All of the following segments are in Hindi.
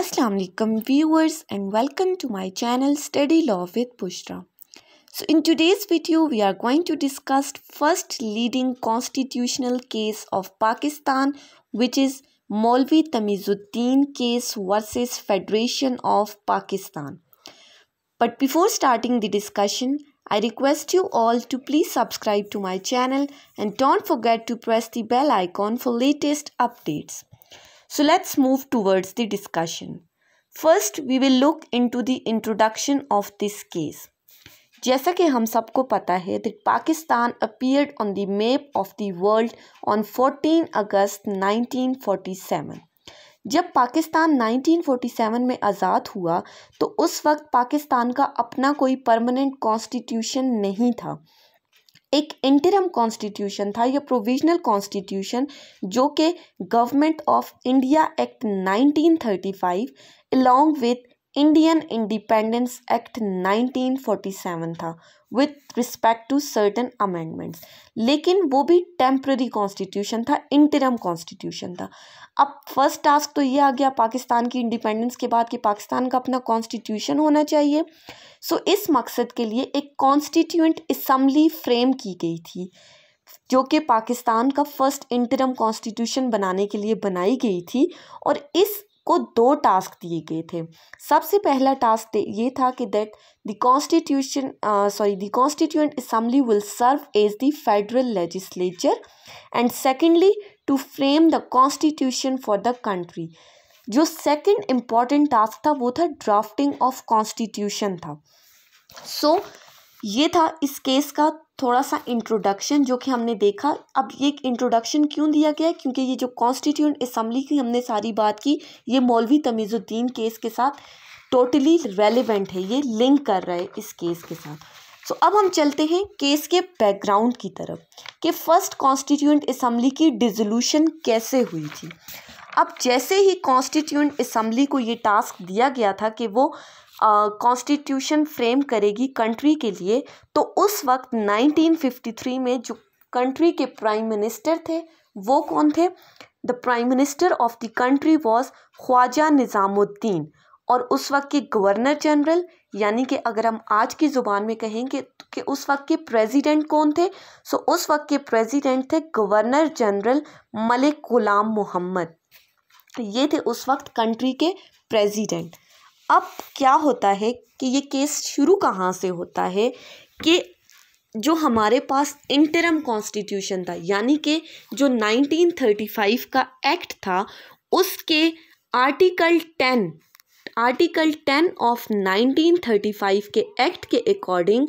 Assalamu alaikum viewers and welcome to my channel Study Law with Pushra. So in today's video we are going to discuss first leading constitutional case of Pakistan which is Molvi Tamizuddin case versus Federation of Pakistan. But before starting the discussion I request you all to please subscribe to my channel and don't forget to press the bell icon for latest updates. So let's move towards the discussion. First, we will look into the introduction of this case. जैसा कि हम सबको पता है that Pakistan appeared on the map of the world on 14 August 1947 जब पाकिस्तान 1947 में आज़ाद हुआ तो उस वक्त पाकिस्तान का अपना कोई परमानेंट कॉन्स्टिट्यूशन नहीं था एक इंटरम कॉन्स्टिट्यूशन था यह प्रोविजनल कॉन्स्टिट्यूशन जो कि government of India act 1935 along with Indian independence act 1947 था with respect to certain amendments लेकिन वो भी टेम्प्ररी कॉन्स्टिट्यूशन था इंटरम कॉन्स्टिट्यूशन था अब फर्स्ट टास्क तो ये आ गया पाकिस्तान की इंडिपेंडेंस के बाद कि पाकिस्तान का अपना कॉन्स्टिट्यूशन होना चाहिए सो so, इस मकसद के लिए एक कॉन्स्टिट्यूंट इसम्बली फ्रेम की गई थी जो कि पाकिस्तान का फर्स्ट इंटरम कॉन्स्टिट्यूशन बनाने के लिए बनाई गई थी और इस को दो टास्क दिए गए थे सबसे पहला टास्क ये था कि that the constitution sorry the constituent assembly will serve as the federal legislature and secondly to frame the constitution for the country जो सेकेंड इम्पॉर्टेंट टास्क था वो था ड्राफ्टिंग ऑफ कॉन्स्टिट्यूशन था सो so, ये था इस केस का थोड़ा सा इंट्रोडक्शन जो कि हमने देखा अब ये इंट्रोडक्शन क्यों दिया गया क्योंकि ये जो कॉन्स्टिट्यूंट असम्बली की हमने सारी बात की ये मौलवी तमीज़ुद्दीन केस के साथ टोटली रेलिवेंट है ये लिंक कर रहा है इस केस के साथ सो so, अब हम चलते हैं केस के बैकग्राउंड की तरफ कि फर्स्ट कॉन्स्टिट्यूंट असम्बली की डिजोल्यूशन कैसे हुई थी अब जैसे ही कॉन्स्टिट्यूंट असम्बली को ये टास्क दिया गया था कि वो कॉन्स्टिट्यूशन फ्रेम करेगी कंट्री के लिए तो उस वक्त 1953 में जो कंट्री के प्राइम मिनिस्टर थे वो कौन थे the prime minister of the country was Khwaja Nizamuddin और उस वक्त के गवर्नर जनरल यानी कि अगर हम आज की ज़ुबान में कहेंगे कि उस वक्त के प्रेसिडेंट कौन थे सो उस वक्त के प्रेसिडेंट थे गवर्नर जनरल मलिक गुलाम मोहम्मद ये थे उस वक्त कंट्री के प्रेसिडेंट अब क्या होता है कि ये केस शुरू कहाँ से होता है कि जो हमारे पास इंटरम कॉन्स्टिट्यूशन था यानी कि जो 1935 का एक्ट था उसके आर्टिकल 10 आर्टिकल 10 ऑफ 1935 के एक्ट के अकॉर्डिंग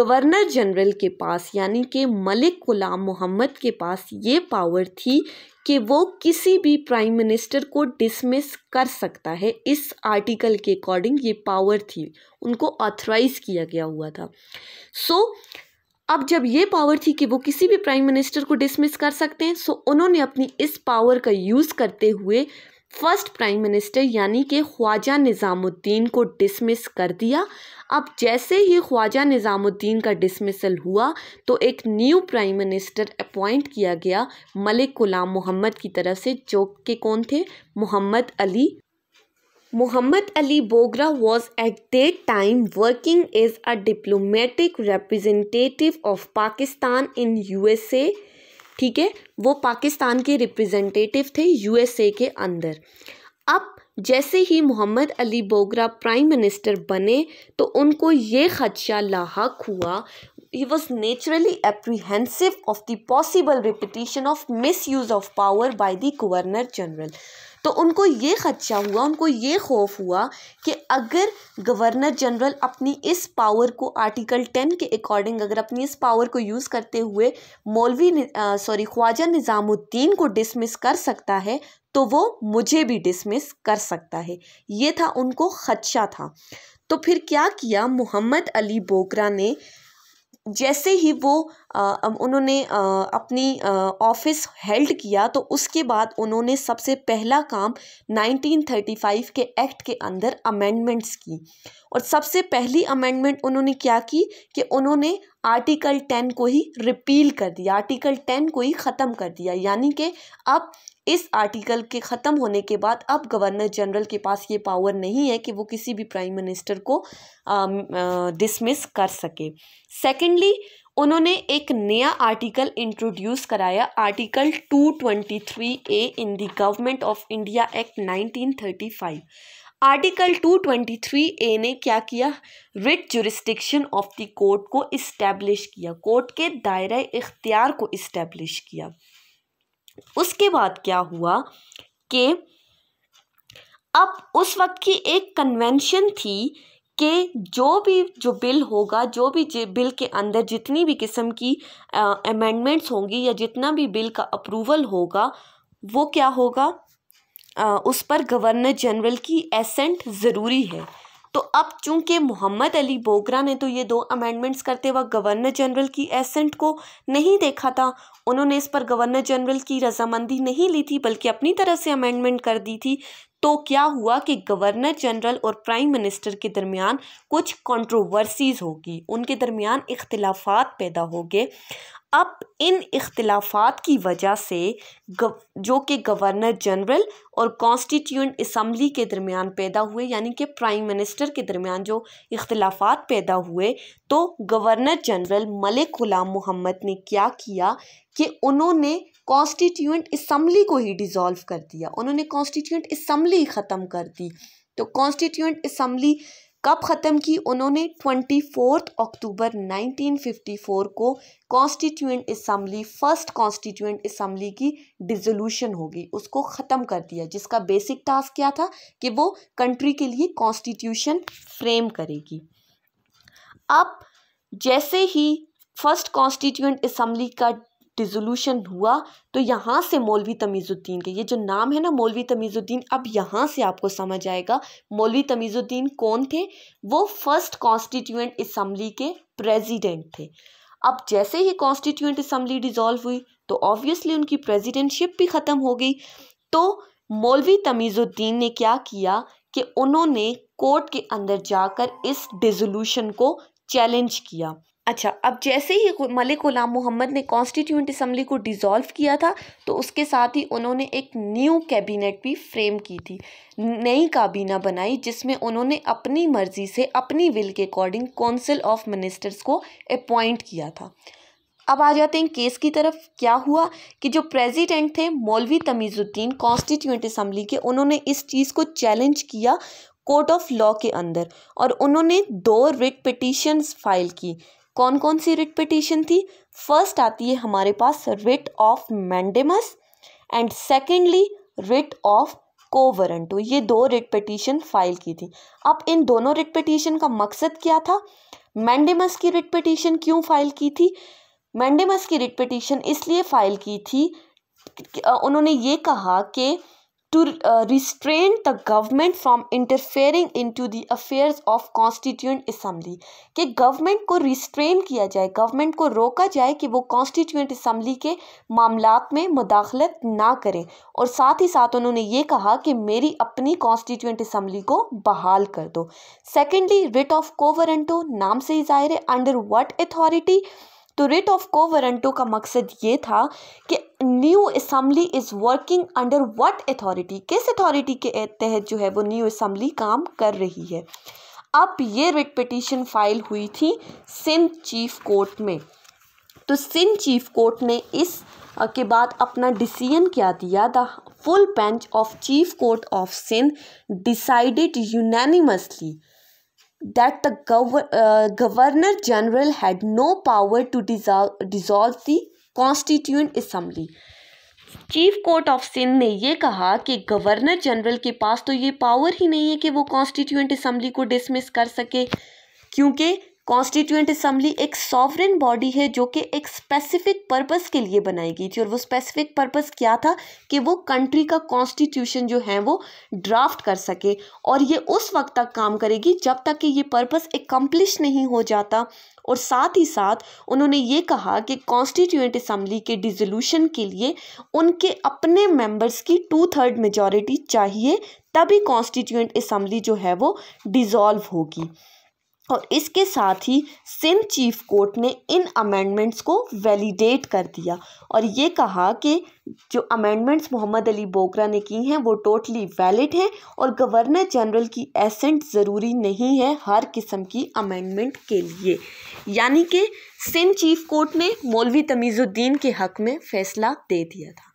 गवर्नर जनरल के पास यानी कि मलिक गुलाम मोहम्मद के पास ये पावर थी कि वो किसी भी प्राइम मिनिस्टर को डिसमिस कर सकता है इस आर्टिकल के अकॉर्डिंग ये पावर थी उनको ऑथराइज किया गया हुआ था सो so, अब जब ये पावर थी कि वो किसी भी प्राइम मिनिस्टर को डिसमिस कर सकते हैं सो उन्होंने अपनी इस पावर का यूज़ करते हुए फर्स्ट प्राइम मिनिस्टर यानी कि ख्वाजा निज़ामुद्दीन को डिसमिस कर दिया अब जैसे ही ख्वाजा निज़ामुद्दीन का डिसमिसल हुआ तो एक न्यू प्राइम मिनिस्टर अपॉइंट किया गया मलिक गुलाम मोहम्मद की तरफ से जो के कौन थे Mohammad Ali Bogra Ali at was time working as a diplomatic representative of Pakistan in U S A ठीक है वो पाकिस्तान के रिप्रेजेंटेटिव थे यूएसए के अंदर अब जैसे ही मोहम्मद अली बोगरा प्राइम मिनिस्टर बने तो उनको ये खदशा लाक हुआ ही was naturally apprehensive of the possible repetition of misuse of power by the governor general तो उनको ये ख़दशा हुआ उनको ये खौफ हुआ कि अगर गवर्नर जनरल अपनी इस पावर को आर्टिकल टेन के अकॉर्डिंग अगर अपनी इस पावर को यूज़ करते हुए मौलवी सॉरी ख्वाजा निज़ामुद्दीन को डिसमिस कर सकता है तो वो मुझे भी डिसमिस कर सकता है ये था उनको ख़दशा था तो फिर क्या किया मोहम्मद अली बोगरा ने जैसे ही वो उन्होंने अपनी ऑफिस हेल्ड किया तो उसके बाद उन्होंने सबसे पहला काम 1935 के एक्ट के अंदर अमेंडमेंट्स की और सबसे पहली अमेंडमेंट उन्होंने क्या की कि उन्होंने आर्टिकल 10 को ही रिपील कर दिया आर्टिकल 10 को ही ख़त्म कर दिया यानी कि अब इस आर्टिकल के ख़त्म होने के बाद अब गवर्नर जनरल के पास ये पावर नहीं है कि वो किसी भी प्राइम मिनिस्टर को डिसमिस कर सके सेकेंडली उन्होंने एक नया आर्टिकल इंट्रोड्यूस कराया article 223 A in the government of India act 1935 article 223 A ने क्या किया writ jurisdiction of the court को इस्टेब्लिश किया कोर्ट के दायरे इख्तियार को इस्टेब्लिश किया उसके बाद क्या हुआ कि अब उस वक्त की एक कन्वेंशन थी कि जो भी जो बिल होगा जो भी बिल के अंदर जितनी भी किस्म की अमेंडमेंट्स होंगी या जितना भी बिल का अप्रूवल होगा वो क्या होगा आ, उस पर गवर्नर जनरल की एसेंट ज़रूरी है तो अब चूंकि मोहम्मद अली बोगरा ने तो ये दो अमेंडमेंट्स करते वक्त गवर्नर जनरल की एसेंट को नहीं देखा था उन्होंने इस पर गवर्नर जनरल की रजामंदी नहीं ली थी बल्कि अपनी तरह से अमेंडमेंट कर दी थी तो क्या हुआ कि गवर्नर जनरल और प्राइम मिनिस्टर के दरमियान कुछ कंट्रोवर्सीज़ होगी उनके दरमियान इख्तलाफात पैदा हो गए अब इन इख्तलाफात की वजह से जो कि गवर्नर जनरल और कॉन्स्टिट्यूंट इसम्बली के दरमियान पैदा हुए यानी कि प्राइम मिनिस्टर के दरमियान जो इख्तलाफात पैदा हुए तो गवर्नर जनरल मलिक ग़ुलाम मोहम्मद ने क्या किया कि उन्होंने कॉन्स्टिट्यूंट इसम्बली को ही डिज़ोल्व कर दिया उन्होंने कॉन्स्टिट्यूंट इसम्बली ख़त्म कर दी तो कॉन्स्टिट्यूंट इसम्बली कब ख़त्म की उन्होंने twenty fourth October nineteen fifty four को constituent assembly first constituent assembly की डिजोल्यूशन हो गई उसको ख़त्म कर दिया जिसका बेसिक टास्क क्या था कि वो कंट्री के लिए कॉन्स्टिट्यूशन फ्रेम करेगी अब जैसे ही फर्स्ट कॉन्स्टिट्यूंट इसम्बली का डिजोल्यूशन हुआ तो यहाँ से मौलवी तमीज़ुद्दीन के ये जो नाम है ना मौलवी तमीज़ुद्दीन अब यहाँ से आपको समझ आएगा मौलवी तमीज़ुद्दीन कौन थे वो फर्स्ट कॉन्स्टिट्यूंट इसम्बली के प्रेजिडेंट थे अब जैसे ही कॉन्स्टिट्यूंट इसम्बली डिज़ोल्व हुई तो ऑब्वियसली उनकी प्रेजिडेंटशिप भी ख़त्म हो गई तो मौलवी तमीज़ुद्दीन ने क्या किया कि उन्होंने कोर्ट के अंदर जाकर इस डिजोल्यूशन को चैलेंज किया अच्छा अब जैसे ही मलिक गुलाम मोहम्मद ने कॉन्स्टिट्यूंट असम्बली को डिसॉल्व किया था तो उसके साथ ही उन्होंने एक न्यू कैबिनेट भी फ्रेम की थी नई काबीना बनाई जिसमें उन्होंने अपनी मर्ज़ी से अपनी विल के अकॉर्डिंग कौंसिल ऑफ मिनिस्टर्स को अपॉइंट किया था अब आ जाते हैं केस की तरफ क्या हुआ कि जो प्रेसिडेंट थे मौलवी तमीज़ुद्दीन कॉन्स्टिट्यूंट असम्बली के उन्होंने इस चीज़ को चैलेंज किया कोर्ट ऑफ लॉ के अंदर और उन्होंने दो रिट पिटिशन्स फाइल की कौन कौन सी रिट पिटीशन थी फर्स्ट आती है हमारे पास writ of mandamus and secondly writ of quo warranto ये दो रिट पिटीशन फाइल की थी अब इन दोनों रिट पिटीशन का मकसद क्या था मैंडेमस की रिट पिटीशन क्यों फाइल की थी मैंडेमस की रिट पिटीशन इसलिए फाइल की थी उन्होंने ये कहा कि to uh, restrain the government from interfering into the affairs of constituent assembly कि गवर्नमेंट को रिस्ट्रेन किया जाए गवर्नमेंट को रोका जाए कि वो कॉन्स्टिट्यूंट असम्बली के मामलात में मुदाखलत ना करें और साथ ही साथ उन्होंने ये कहा कि मेरी अपनी कॉन्स्टिट्यूंट असम्बली को बहाल कर दो सेकेंडली रिट ऑफ कोवरेंटो नाम से ही जाहिर है अंडर वट अथॉरिटी तो रिट ऑफ कोवरेंटो का मकसद ये था कि new assembly is working under what authority किस अथॉरिटी के तहत जो है वो न्यू असम्बली काम कर रही है अब ये रिट पटिशन फाइल हुई थी सिंध चीफ कोर्ट में तो सिंध चीफ कोर्ट ने इस के बाद अपना डिसीजन क्या दिया the full bench of chief court of Sindh decided unanimously that the governor general had no power to dissolve the constituent assembly chief court of Sindh ने यह कहा कि गवर्नर जनरल के पास तो ये पावर ही नहीं है कि वो कॉन्स्टिट्यूंट असम्बली को डिसमिस कर सके क्योंकि कॉन्स्टिट्यूंट असम्बली एक सॉवरन बॉडी है जो कि एक स्पेसिफिक पर्पस के लिए बनाई गई थी और वो स्पेसिफिक पर्पस क्या था कि वो कंट्री का कॉन्स्टिट्यूशन जो है वो ड्राफ्ट कर सके और ये उस वक्त तक काम करेगी जब तक कि ये पर्पस एकम्प्लिश नहीं हो जाता और साथ ही साथ उन्होंने ये कहा कि कॉन्स्टिट्यूंट असम्बली के डिजोल्यूशन के लिए उनके अपने मेंबर्स की टू थर्ड मेजॉरिटी चाहिए तभी कॉन्स्टिट्यूंट असम्बली जो है वो डिज़ोल्व होगी और इसके साथ ही सिंध चीफ कोर्ट ने इन अमेंडमेंट्स को वैलिडेट कर दिया और ये कहा कि जो अमेंडमेंट्स मोहम्मद अली बोगरा ने की हैं वो टोटली वैलिड हैं और गवर्नर जनरल की एसेंट ज़रूरी नहीं है हर किस्म की अमेंडमेंट के लिए यानी कि सिंध चीफ कोर्ट ने मौलवी तमीज़ुद्दीन के हक़ में फ़ैसला दे दिया था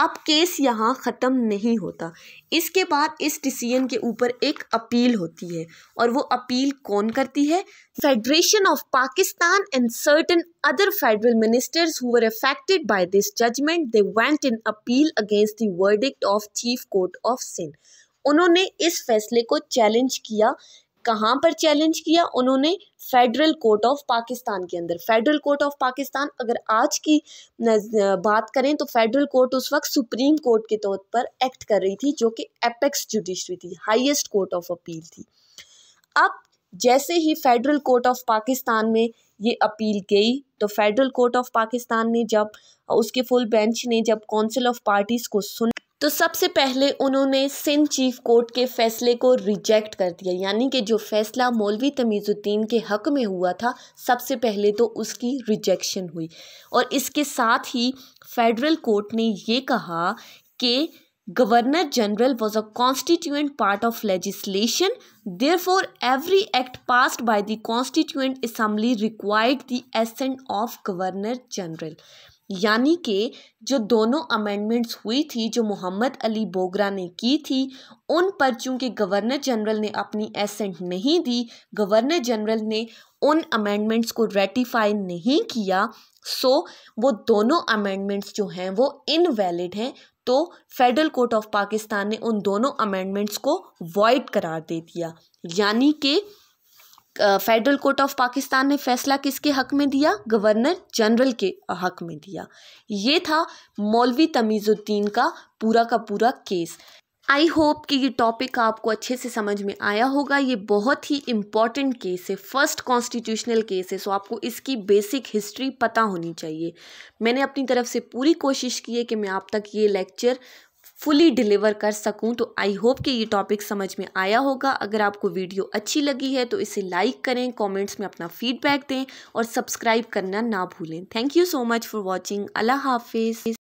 अब केस यहाँ ख़त्म नहीं होता इसके बाद इस डिसीजन के ऊपर एक अपील होती है और वो अपील कौन करती है federation of Pakistan and certain other federal ministers who were affected by this judgement they went in appeal against the verdict of chief court of Sindh उन्होंने इस फैसले को चैलेंज किया कहाँ पर चैलेंज किया उन्होंने फेडरल कोर्ट ऑफ पाकिस्तान के अंदर फेडरल कोर्ट ऑफ पाकिस्तान अगर आज की बात करें तो फेडरल कोर्ट उस वक्त सुप्रीम कोर्ट के तौर पर एक्ट कर रही थी जो कि एपेक्स जुडिशरी थी हाईएस्ट कोर्ट ऑफ अपील थी अब जैसे ही फेडरल कोर्ट ऑफ पाकिस्तान में ये अपील गई तो फेडरल कोर्ट ऑफ पाकिस्तान ने जब उसके फुल बेंच ने जब काउंसिल ऑफ पार्टीज़ को सुन तो सबसे पहले उन्होंने सिंध चीफ कोर्ट के फैसले को रिजेक्ट कर दिया यानी कि जो फैसला मौलवी तमीज़ुद्दीन के हक़ में हुआ था सबसे पहले तो उसकी रिजेक्शन हुई और इसके साथ ही फेडरल कोर्ट ने ये कहा कि governor general was a constituent part of legislation therefore every act passed by the constituent assembly required the assent of governor general यानी कि जो दोनों अमेंडमेंट्स हुई थी जो मोहम्मद अली बोगरा ने की थी उन पर चूँकि गवर्नर जनरल ने अपनी एसेंट नहीं दी गवर्नर जनरल ने उन अमेंडमेंट्स को रेटिफाई नहीं किया सो वो दोनों अमेंडमेंट्स जो हैं वो इनवैलिड हैं तो फेडरल कोर्ट ऑफ पाकिस्तान ने उन दोनों अमेंडमेंट्स को वॉइड करार दे दिया यानी कि फेडरल कोर्ट ऑफ पाकिस्तान ने फैसला किसके हक में दिया गवर्नर जनरल के हक में दिया ये था मौलवी तमीज़ुद्दीन का पूरा का पूरा केस आई होप कि ये टॉपिक आपको अच्छे से समझ में आया होगा ये बहुत ही इम्पॉर्टेंट केस है फर्स्ट कॉन्स्टिट्यूशनल केस है सो आपको इसकी बेसिक हिस्ट्री पता होनी चाहिए मैंने अपनी तरफ से पूरी कोशिश की है कि मैं आप तक ये लेक्चर फुली डिलीवर कर सकूं तो आई होप कि ये टॉपिक समझ में आया होगा अगर आपको वीडियो अच्छी लगी है तो इसे लाइक करें कमेंट्स में अपना फ़ीडबैक दें और सब्सक्राइब करना ना भूलें thank you so much for watching अल्लाह हाफिज़